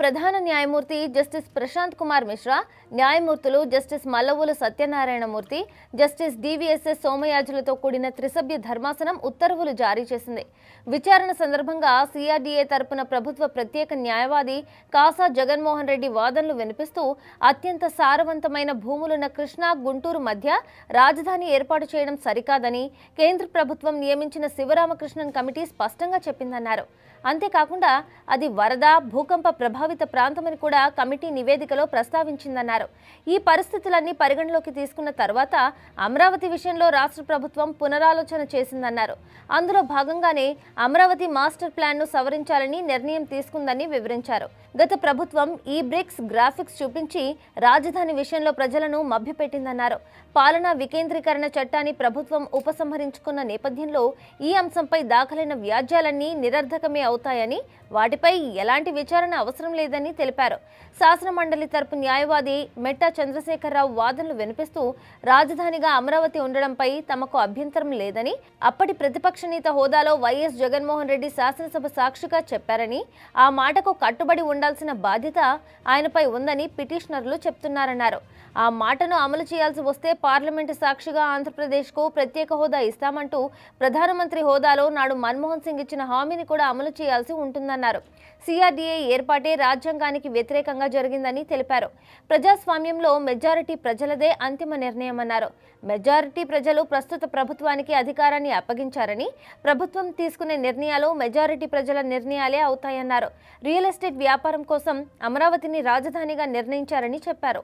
ప్రధాన న్యాయమూర్తి జస్టిస్ ప్రశాంత్ కుమార్ మిశ్రా న్యాయమూర్తులు justice Mallavolu Satyanarayanamurthy justice DVSS సోమయాజులతో కూడిన త్రిసభ్య ధర్మాసనం ఉత్తర్వులు జారీ చేసింది విచారణ సందర్భంగా సిఆర్డీఏ తరపున ప్రభుత్వ ప్రత్యేక న్యాయవాది కాసా జగన్మోహన్ రెడ్డి వాదనలు వినిపిస్తూ అత్యంత సారవంతమైన భూములున్న కృష్ణా గుంటూరు మధ్య రాజధాని ఏర్పాటు చేయడం సరికాదని కేంద్ర ప్రభుత్వం నియమించిన శివరామకృష్ణన్ కమిటీ స్పష్టంగా చెప్పిందన్నారు అంతేకాకుండా అది వరద భూకంప ప్రభావిత ప్రాంతమని కూడా కమిటీ నివేదికలో ప్రస్తావించిందన్నారు ఈ పరిస్థితులన్నీ పరిగణలోకి తీసుకున్న తర్వాత అమరావతి విషయంలో రాష్ట్ర ప్రభుత్వం పునరాలోచన చేసిందన్నారు అందులో భాగంగానే అమరావతి మాస్టర్ ప్లాన్ను సవరించాలని నిర్ణయం తీసుకుందని వివరించారు గత ప్రభుత్వం ఈ బ్రిక్స్ గ్రాఫిక్స్ చూపించి రాజధాని విషయంలో ప్రజలను మభ్యపెట్టిందన్నారు పాలనా వికేంద్రీకరణ చట్టాన్ని ప్రభుత్వం ఉపసంహరించుకున్న నేపథ్యంలో ఈ అంశంపై దాఖలైన వ్యాజ్యాలన్నీ నిరర్ధకమే అవుతాయని వాటిపై ఎలాంటి విచారణ అవసరం అవసరం లేదని తెలిపారు శాసనమండలి తరపు న్యాయవాది మెట్ట చంద్రశేఖరరావు వాదనలు వినిపిస్తూ రాజధానిగా అమరావతి ఉండడంపై తమకు అభ్యంతరం లేదని అప్పటి ప్రతిపక్ష నేత హోదాలో వైఎస్ జగన్మోహన్ రెడ్డి శాసనసభ సాక్షిగా చెప్పారని ఆ మాటకు కట్టుబడి ఉండాల్సిన బాధ్యత ఆయనపై ఉందని పిటిషనర్లు చెప్తున్నారన్నారు ఆ మాటను అమలు చేయాల్సి వస్తే పార్లమెంటు సాక్షిగా ఆంధ్రప్రదేశ్కు ప్రత్యేక హోదా ఇస్తామంటూ ప్రధానమంత్రి హోదాలో నాడు మన్మోహన్ సింగ్ ఇచ్చిన హామీని కూడా అమలు చేయాల్సి ఉంటుందన్నారు సిఆర్డీఏ ఏర్పాటే రాజ్యాంగానికి వ్యతిరేకంగా జరిగిందని తెలిపారు ప్రజాస్వామ్యంలో మెజారిటీ ప్రజలదే అంతిమ నిర్ణయమన్నారు మెజారిటీ ప్రజలు ప్రస్తుత ప్రభుత్వానికి అధికారాన్ని అప్పగించారని ప్రభుత్వం తీసుకునే నిర్ణయాలు మెజారిటీ ప్రజల నిర్ణయాలే అవుతాయన్నారు రియల్ ఎస్టేట్ వ్యాపారం కోసం అమరావతిని రాజధానిగా నిర్ణయించారని చెప్పారు